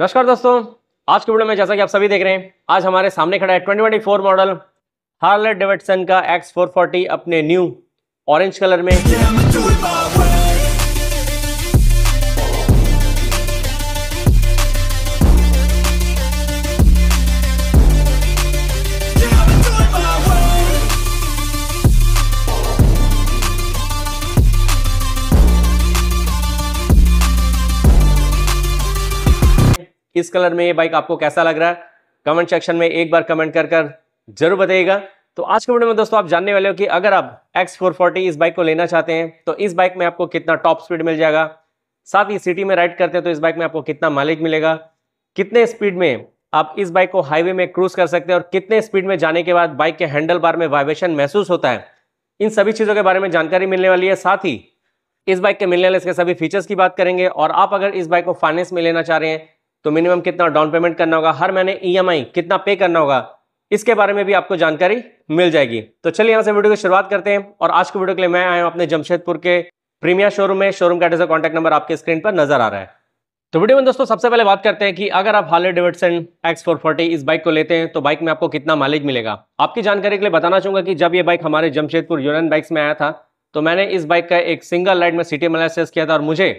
नमस्कार दोस्तों आज के वीडियो में जैसा कि आप सभी देख रहे हैं आज हमारे सामने खड़ा है ट्वेंटी मॉडल हार्ले डेविडसन का X440 अपने न्यू ऑरेंज कलर में किस कलर में ये बाइक आपको कैसा लग रहा है कमेंट सेक्शन में एक बार कमेंट कर कर जरूर बताइएगा तो आज के वीडियो में दोस्तों आप जानने वाले हो कि अगर आप X440 इस बाइक को लेना चाहते हैं तो इस बाइक में आपको कितना टॉप स्पीड मिल जाएगा साथ ही सिटी में राइड करते हैं तो इस बाइक में आपको कितना माइलेज मिलेगा कितने स्पीड में आप इस बाइक को हाईवे में क्रूज कर सकते हैं और कितने स्पीड में जाने के बाद बाइक के हैंडल बार में वाइब्रेशन महसूस होता है इन सभी चीज़ों के बारे में जानकारी मिलने वाली है साथ ही इस बाइक के मिलने वाले इसके सभी फीचर्स की बात करेंगे और आप अगर इस बाइक को फाइनेंस में लेना चाह रहे हैं तो मिनिमम कितना डाउन पेमेंट करना होगा हर महीने ईएमआई e कितना पे करना होगा इसके बारे में भी आपको जानकारी मिल जाएगी तो चलिए यहाँ से वीडियो की शुरुआत करते हैं और आज के वीडियो के लिए मैं आया हूँ अपने जमशेदपुर के प्रीमिया शोरूम में शोरूम का एड्रेस कॉन्टैक्ट नंबर आपके स्क्रीन पर नजर आ रहा है तो वीडियो में दोस्तों सबसे पहले बात करते हैं कि अगर आप हाले डेविडसन एक्स फोर इस बाइक को लेते हैं तो बाइक में आपको कितना माइलेज मिलेगा आपकी जानकारी के लिए बताना चाहूंगा कि जब ये बाइक हमारे जमशेदपुर यूनियन बाइक्स में आया था तो मैंने इस बाइक का एक सिंगल राइड में सिटी एनालिसिस किया था और मुझे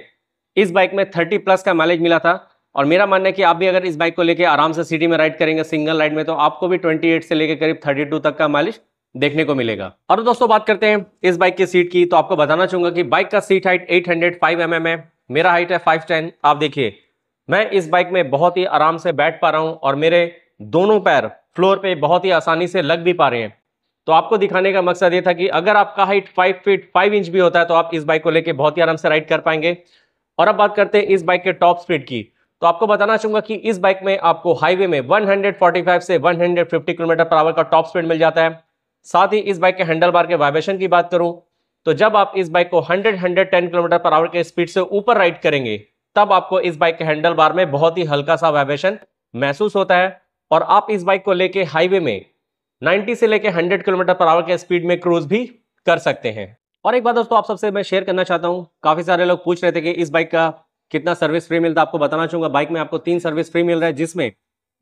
इस बाइक में थर्टी प्लस का माइलेज मिला था और मेरा मानना है कि आप भी अगर इस बाइक को लेकर आराम से सिटी में राइड करेंगे सिंगल राइड में तो आपको भी 28 से लेकर करीब 32 तक का मालिश देखने को मिलेगा और दोस्तों बात करते हैं इस बाइक की सीट की तो आपको बताना चाहूंगा कि बाइक का सीट हाइट 805 हंड्रेड mm है मेरा हाइट है 510 आप देखिए मैं इस बाइक में बहुत ही आराम से बैठ पा रहा हूँ और मेरे दोनों पैर फ्लोर पे बहुत ही आसानी से लग भी पा रहे हैं तो आपको दिखाने का मकसद ये था कि अगर आपका height five feet five inch भी होता है तो आप इस बाइक को लेकर बहुत ही आराम से राइड कर पाएंगे और अब बात करते हैं इस बाइक के टॉप स्पीड की तो आपको बताना चाहूंगा कि इस बाइक में आपको हाईवे में 145 से 150 किलोमीटर पर आवर का टॉप स्पीड मिल जाता है साथ ही इस बाइक के हैंडल बार के वाइब्रेशन की बात करूं तो जब आप इस बाइक को 100 110 किलोमीटर पर आवर के स्पीड से ऊपर राइड करेंगे तब आपको इस बाइक के हैंडल बार में बहुत ही हल्का सा वाइब्रेशन महसूस होता है और आप इस बाइक को लेके हाईवे में नाइन्टी से लेके हंड्रेड किलोमीटर पर आवर के स्पीड में क्रूज भी कर सकते हैं और एक बात दोस्तों आप सबसे मैं शेयर करना चाहता हूँ काफ़ी सारे लोग पूछ रहे थे कि इस बाइक का कितना सर्विस फ्री मिलता है आपको बताना चाहूंगा बाइक में आपको तीन सर्विस फ्री मिल रहा है जिसमें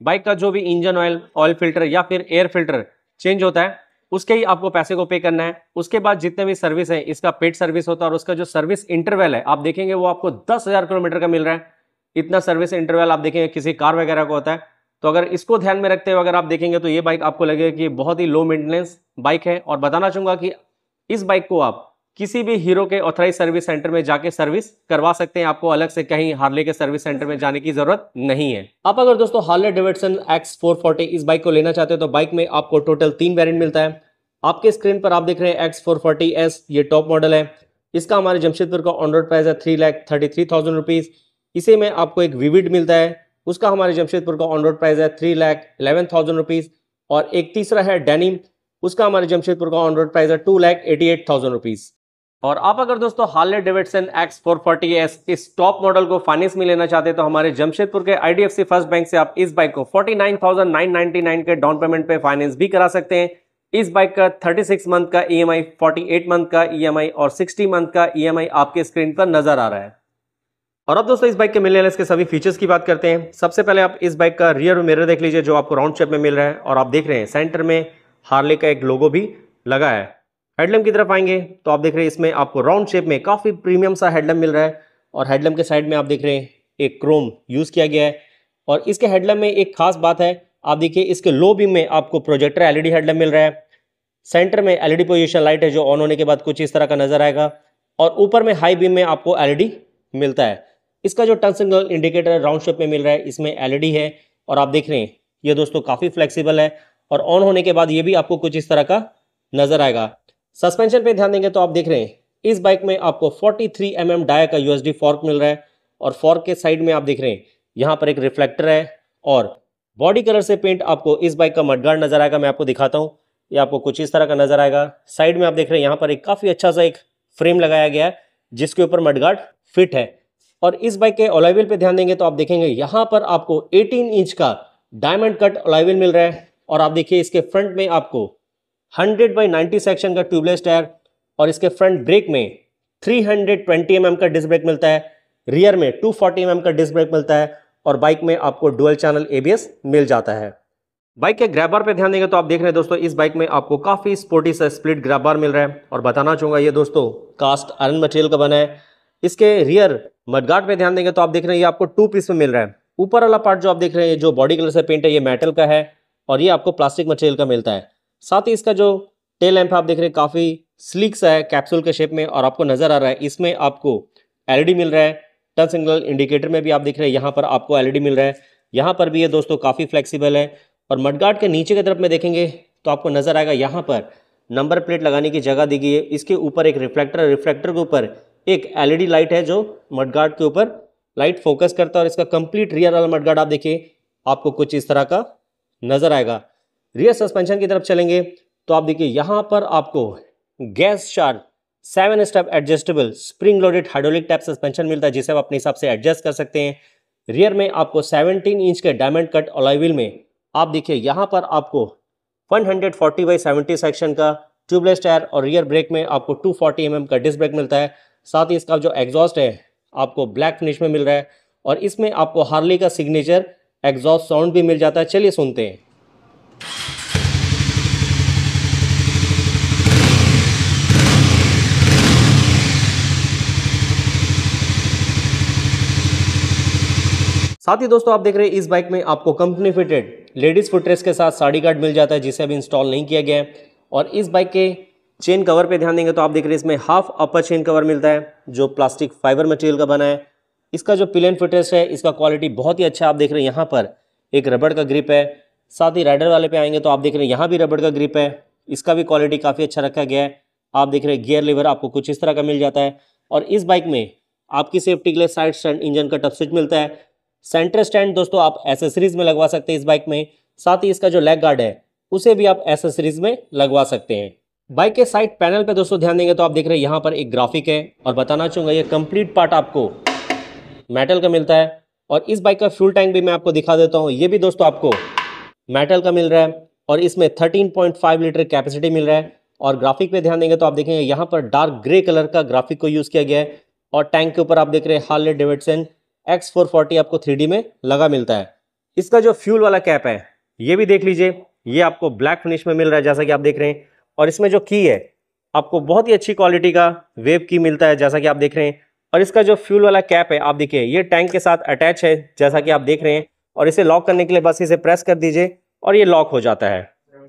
बाइक का जो भी इंजन ऑयल ऑयल फिल्टर या फिर एयर फिल्टर चेंज होता है उसके ही आपको पैसे को पे करना है उसके बाद जितने भी सर्विस है इसका पेड सर्विस होता है और उसका जो सर्विस इंटरवल है आप देखेंगे वो आपको दस हज़ार किलोमीटर का मिल रहा है इतना सर्विस इंटरवल आप देखेंगे किसी कार वगैरह को होता है तो अगर इसको ध्यान में रखते हुए अगर आप देखेंगे तो ये बाइक आपको लगेगा कि बहुत ही लो मेंटेनेंस बाइक है और बताना चाहूँगा कि इस बाइक को आप किसी भी हीरो के ऑथराइज सर्विस सेंटर में जाके सर्विस करवा सकते हैं आपको अलग से कहीं हार्ले के सर्विस सेंटर में जाने की जरूरत नहीं है आप अगर दोस्तों हार्ले डेविडसन एक्स इस बाइक को लेना चाहते हो तो बाइक में आपको टोटल तीन वेरियंट मिलता है आपके स्क्रीन पर आप देख रहे हैं एक्स फोर फोर्टी एस ये टॉप मॉडल है इसका हमारे जमशेदपुर का ऑन रोड प्राइस है three lakh thirty three thousand rupees इसी में आपको एक विविड मिलता है उसका हमारे जमशेदपुर का ऑन रोड प्राइस है three lakh eleven thousand rupees और एक तीसरा है डेनिम उसका हमारे जमशेदपुर का ऑन रोड प्राइस है two lakh eighty eight thousand rupees और आप अगर दोस्तों Harley Davidson X four forty S इस टॉप मॉडल को फाइनेंस में लेना चाहते हैं तो हमारे जमशेदपुर के आईडीएफसी फर्स्ट बैंक से आप इस बाइक को 49,999 के डाउन पेमेंट पे फाइनेंस भी करा सकते हैं इस बाइक का 36 मंथ का ईएमआई e 48 मंथ का ईएमआई e और 60 मंथ का ईएमआई e आपके स्क्रीन पर नजर आ रहा है और अब दोस्तों इस बाइक के मिलने के सभी फीचर्स की बात करते हैं सबसे पहले आप इस बाइक का रियर मिरर देख लीजिए जो आपको राउंड शेप में मिल रहा है और आप देख रहे हैं सेंटर में हार्ले का एक लोगो भी लगा है हेडलम की तरफ आएंगे तो आप देख रहे हैं इसमें आपको राउंड शेप में काफ़ी प्रीमियम सा हेडलम मिल रहा है और हेडलम के साइड में आप देख रहे हैं एक क्रोम यूज़ किया गया है और इसके हेडलम में एक खास बात है आप देखिए इसके लो बीम में आपको प्रोजेक्टर एलईडी हेडलैम्प मिल रहा है सेंटर में एलईडी पोजीशन लाइट है जो ऑन होने के बाद कुछ इस तरह का नजर आएगा और ऊपर में हाई बीम में आपको एलईडी मिलता है इसका जो टर्न सिग्नल इंडिकेटर है राउंड शेप में मिल रहा है इसमें एल है और आप देख रहे हैं ये दोस्तों काफ़ी फ्लेक्सीबल है और ऑन होने के बाद ये भी आपको कुछ इस तरह का नजर आएगा सस्पेंशन पे ध्यान देंगे तो आप देख रहे हैं इस बाइक में आपको 43 थ्री mm डाया का यूएसडी फॉर्क मिल रहा है और फॉर्क के साइड में आप देख रहे हैं यहाँ पर एक रिफ्लेक्टर है और बॉडी कलर से पेंट आपको इस बाइक का मडगार्ड नजर आएगा मैं आपको दिखाता हूँ ये आपको कुछ इस तरह का नजर आएगा साइड में आप देख रहे हैं यहाँ पर एक काफ़ी अच्छा सा एक फ्रेम लगाया गया है जिसके ऊपर मडगार्ड फिट है और इस बाइक के ओलाइवल पे ध्यान देंगे तो आप देखेंगे यहाँ पर आपको 18 इंच का डायमंड कट ओलाइवल मिल रहा है और आप देखिए इसके फ्रंट में आपको 100 बाई 90 सेक्शन का ट्यूबलेस टायर और इसके फ्रंट ब्रेक में 320 एम mm का डिस्क ब्रेक मिलता है रियर में 240 फोर्टी mm का डिस्क ब्रेक मिलता है और बाइक में आपको डुअल चैनल एबीएस मिल जाता है बाइक के ग्रैबर पे ध्यान देंगे तो आप देख रहे हैं दोस्तों इस बाइक में आपको काफ़ी स्पोर्टी सा स्प्लिट ग्रैबर मिल रहा है और बताना चाहूँगा ये दोस्तों कास्ट आयरन मटेरियल का बना है इसके रियर मडगार्ड पे ध्यान देंगे तो आप देख रहे हैं ये आपको टू पीस में मिल रहा है ऊपर वाला पार्ट जो आप देख रहे हैं जो बॉडी कलर से पेंट है ये मेटल का है और ये आपको प्लास्टिक मटेरियल का मिलता है साथ ही इसका जो टेल लैम्प आप देख रहे हैं काफ़ी स्लीक सा है कैप्सूल के शेप में और आपको नज़र आ रहा है इसमें आपको एलईडी मिल रहा है टर्न सिग्नल इंडिकेटर में भी आप देख रहे हैं यहाँ पर आपको एलईडी मिल रहा है यहाँ पर भी ये दोस्तों काफ़ी फ्लेक्सिबल है और मडगार्ड के नीचे की तरफ में देखेंगे तो आपको नज़र आएगा यहाँ पर नंबर प्लेट लगाने की जगह दी गई है इसके ऊपर एक रिफ्लेक्टर रिफ्लेक्टर के ऊपर एक एलईडी लाइट है जो मडगार्ड के ऊपर लाइट फोकस करता है और इसका कंप्लीट रियर वाला मडगार्ड आप देखिए आपको कुछ इस तरह का नज़र आएगा रियर सस्पेंशन की तरफ चलेंगे तो आप देखिए यहाँ पर आपको gas shock seven step adjustable spring loaded hydraulic type suspension मिलता है जिसे आप अपने हिसाब से एडजस्ट कर सकते हैं रियर में आपको 17 इंच के डायमंड कट ऑलाइविल में आप देखिए यहाँ पर आपको 140 हंड्रेड बाई सेवेंटी सेक्शन का ट्यूबलेस टायर और रियर ब्रेक में आपको 240 फोर्टी mm का डिस्क ब्रेक मिलता है साथ ही इसका जो एग्जॉस्ट है आपको ब्लैक फिनिश में मिल रहा है और इसमें आपको हार्ली का सिग्नेचर एग्जॉस्ट साउंड भी मिल जाता है चलिए सुनते हैं साथ ही दोस्तों आप देख रहे हैं इस बाइक में आपको कंपनी फिटेड लेडीज़ फुटरेस के साथ साड़ी गार्ड मिल जाता है जिसे अभी इंस्टॉल नहीं किया गया है और इस बाइक के चेन कवर पे ध्यान देंगे तो आप देख रहे हैं इसमें हाफ अपर चेन कवर मिलता है जो प्लास्टिक फाइबर मटेरियल का बना है इसका जो पिलेन फिटरेस है इसका क्वालिटी बहुत ही अच्छा आप देख रहे हैं यहाँ पर एक रबड़ का ग्रिप है साथ ही राइडर वाले पे आएंगे तो आप देख रहे हैं यहाँ भी रबड़ का ग्रिप है इसका भी क्वालिटी काफ़ी अच्छा रखा गया है आप देख रहे हैं गियर लीवर आपको कुछ इस तरह का मिल जाता है और इस बाइक में आपकी सेफ्टी के लिए साइड स्टैंड इंजन का टप स्विच मिलता है सेंटर स्टैंड दोस्तों आप एसेसरीज में लगवा सकते हैं इस बाइक में साथ ही इसका जो लेग गार्ड है उसे भी आप एसेसरीज में लगवा सकते हैं बाइक के साइड पैनल पे दोस्तों ध्यान देंगे तो आप देख रहे हैं यहाँ पर एक ग्राफिक है और बताना चाहूँगा ये कंप्लीट पार्ट आपको मेटल का मिलता है और इस बाइक का फ्यूल टैंक भी मैं आपको दिखा देता हूँ ये भी दोस्तों आपको मेटल का मिल रहा है और इसमें 13.5 लीटर कैपेसिटी मिल रहा है और ग्राफिक पे ध्यान देंगे तो आप देखेंगे यहाँ पर डार्क ग्रे कलर का ग्राफिक को यूज़ किया गया है और टैंक के ऊपर आप देख रहे हैं हार्ले डेविडसन एक्स आपको थ्री में लगा मिलता है इसका जो फ्यूल वाला कैप है ये भी देख लीजिए ये आपको ब्लैक फिनिश में मिल रहा है जैसा कि आप देख रहे हैं और इसमें जो की है आपको बहुत ही अच्छी क्वालिटी का वेब की मिलता है जैसा कि आप देख रहे हैं और इसका जो फ्यूल वाला कैप है आप देखिए ये टैंक के साथ अटैच है जैसा कि आप देख रहे हैं और इसे लॉक करने के लिए बस इसे प्रेस कर दीजिए और ये लॉक हो जाता है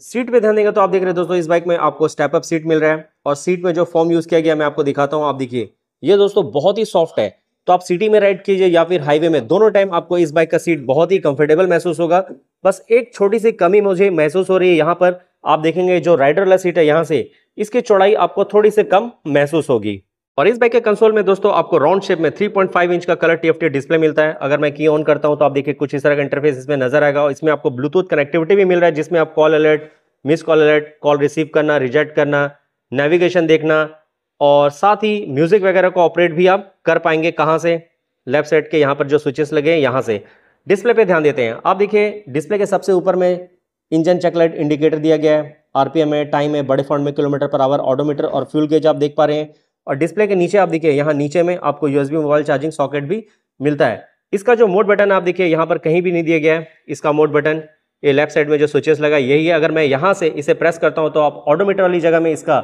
सीट पे ध्यान देंगे तो आप देख रहे हैं दोस्तों इस बाइक में आपको स्टेप अप सीट मिल रहा है और सीट में जो फॉर्म यूज किया गया मैं आपको दिखाता हूँ आप देखिए ये दोस्तों बहुत ही सॉफ्ट है तो आप सिटी में राइड कीजिए या फिर हाईवे में दोनों टाइम आपको इस बाइक का सीट बहुत ही कंफर्टेबल महसूस होगा बस एक छोटी सी कमी मुझे महसूस हो रही है यहाँ पर आप देखेंगे जो राइडर वाला सीट है यहाँ से इसकी चौड़ाई आपको थोड़ी से कम महसूस होगी और इस बाइक के कंसोल में दोस्तों आपको राउंड शेप में 3.5 इंच का कलर टीएफटी डिस्प्ले मिलता है अगर मैं की ऑन करता हूं तो आप देखिए कुछ इस तरह का इंटरफेस इसमें नजर आएगा और इसमें आपको ब्लूटूथ कनेक्टिविटी भी मिल रहा है जिसमें आप call alert miss call alert call receive करना रिजेक्ट करना नेविगेशन देखना और साथ ही म्यूजिक वगैरह को ऑपरेट भी आप कर पाएंगे कहाँ से लेफ्ट साइड के यहाँ पर जो स्विचेस लगे हैं यहाँ से डिस्प्ले पर ध्यान देते हैं आप देखिए डिस्प्ले के सबसे ऊपर में इंजन चेकलाइट इंडिकेटर दिया गया है आरपीएम है टाइम है बड़े फंड में किलोमीटर पर आवर ऑडोमीटर और फ्यूल गेज आप देख पा रहे हैं और डिस्प्ले के नीचे आप देखिए यहाँ नीचे में आपको यूएसबी मोबाइल चार्जिंग सॉकेट भी मिलता है इसका जो मोड बटन आप देखिए यहाँ पर कहीं भी नहीं दिया गया है इसका मोड बटन ये लेफ्ट साइड में जो स्विचेस लगा यही है अगर मैं यहाँ से इसे प्रेस करता हूँ तो आप ऑटोमेटर वाली जगह में इसका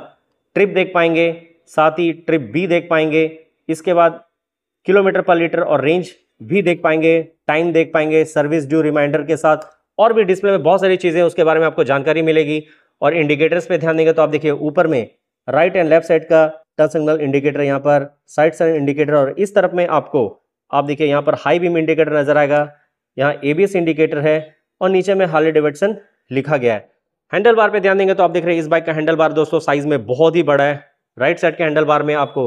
ट्रिप देख पाएंगे साथ ही ट्रिप भी देख पाएंगे इसके बाद किलोमीटर पर लीटर और रेंज भी देख पाएंगे टाइम देख पाएंगे सर्विस ड्यू रिमाइंडर के साथ और भी डिस्प्ले में बहुत सारी चीज़ें उसके बारे में आपको जानकारी मिलेगी और इंडिकेटर्स पे ध्यान देंगे तो आप देखिए ऊपर में राइट एंड लेफ्ट साइड का टर्न सिग्नल इंडिकेटर यहाँ पर साइड साइड इंडिकेटर और इस तरफ में आपको आप देखिए यहाँ पर हाई बीम इंडिकेटर नजर आएगा यहाँ ए इंडिकेटर है और नीचे में हाली डेविडसन लिखा गया है हैंडल बार पे ध्यान देंगे तो आप देख रहे हैं इस बाइक का हैंडल बार दोस्तों साइज में बहुत ही बड़ा है राइट साइड के हैंडल बार में आपको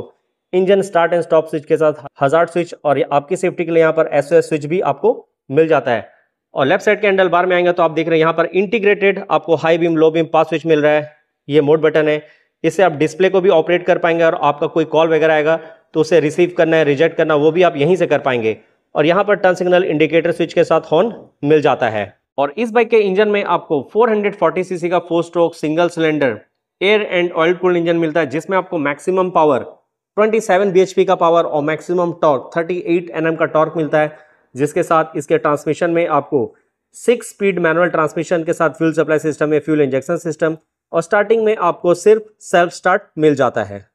engine start and stop switch के साथ हजार स्विच और आपकी सेफ्टी के लिए यहाँ पर एस स्विच भी आपको मिल जाता है और लेफ्ट साइड के हैंडल बार में आएंगे तो आप देख रहे हैं यहाँ पर इंटीग्रेटेड आपको high beam low beam pass switch मिल रहा है ये मोड बटन है इससे आप डिस्प्ले को भी ऑपरेट कर पाएंगे और आपका कोई कॉल वगैरह आएगा तो उसे रिसीव करना है रिजेक्ट करना वो भी आप यहीं से कर पाएंगे और यहाँ पर टर्न सिग्नल इंडिकेटर स्विच के साथ हॉर्न मिल जाता है और इस बाइक के इंजन में आपको 440 सीसी का four stroke single cylinder air and oil cooled engine मिलता है जिसमें आपको मैक्सिमम पावर 27 सेवन का पावर और मैक्सिमम टॉर्क 38 nm का टॉर्क मिलता है जिसके साथ इसके ट्रांसमिशन में आपको सिक्स स्पीड मैनुअल ट्रांसमिशन के साथ फ्यूल सप्लाई सिस्टम है फ्यूल इंजेक्शन सिस्टम और स्टार्टिंग में आपको सिर्फ सेल्फ स्टार्ट मिल जाता है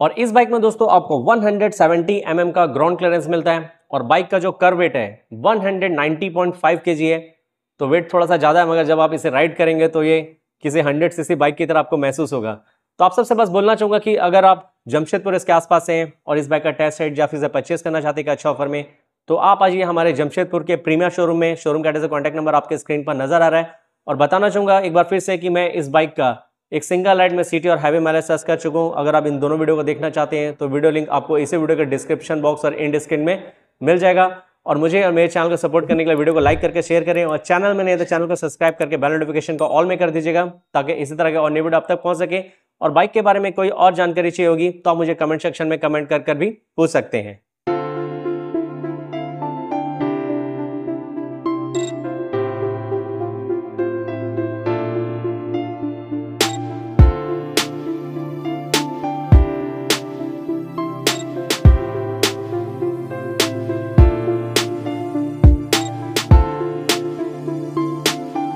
और इस बाइक में दोस्तों आपको 170 सेवेंटी mm का ग्राउंड क्लियरेंस मिलता है और बाइक का जो कर वेट है 190.5 हंड्रेड है तो वेट थोड़ा सा ज़्यादा है मगर जब आप इसे राइड करेंगे तो ये किसी हंड्रेड सीसी बाइक की तरह आपको महसूस होगा तो आप सबसे बस बोलना चाहूँगा कि अगर आप जमशेदपुर इसके आसपास से हैं और इस बाइक का टेस्ट राइड या फिर इसे परचेस करना चाहते हैं अच्छे ऑफर में तो आप आइए हमारे जमशेदपुर के प्रीमियर शोरूम में शोरूम का कॉन्टेक्ट कॉन्टैक्ट नंबर आपके स्क्रीन पर नजर आ रहा है और बताना चाहूँगा एक बार फिर से कि मैं इस बाइक का एक सिंगल लाइट में सिटी और हाईवे माइलेज सर्च कर चुका हूँ अगर आप इन दोनों वीडियो को देखना चाहते हैं तो वीडियो लिंक आपको इसी वीडियो के डिस्क्रिप्शन बॉक्स और एंड स्क्रीन में मिल जाएगा और मुझे और मेरे चैनल को सपोर्ट करने के लिए वीडियो को लाइक करके शेयर करें और चैनल में नहीं तो चैनल को सब्सक्राइब करके बेल नोटिफिकेशन को ऑल में कर दीजिएगा ताकि इसी तरह के और नई वीडियो आप तक पहुँच सके और बाइक के बारे में कोई और जानकारी चाहिए होगी तो आप मुझे कमेंट सेक्शन में कमेंट कर कर भी पूछ सकते हैं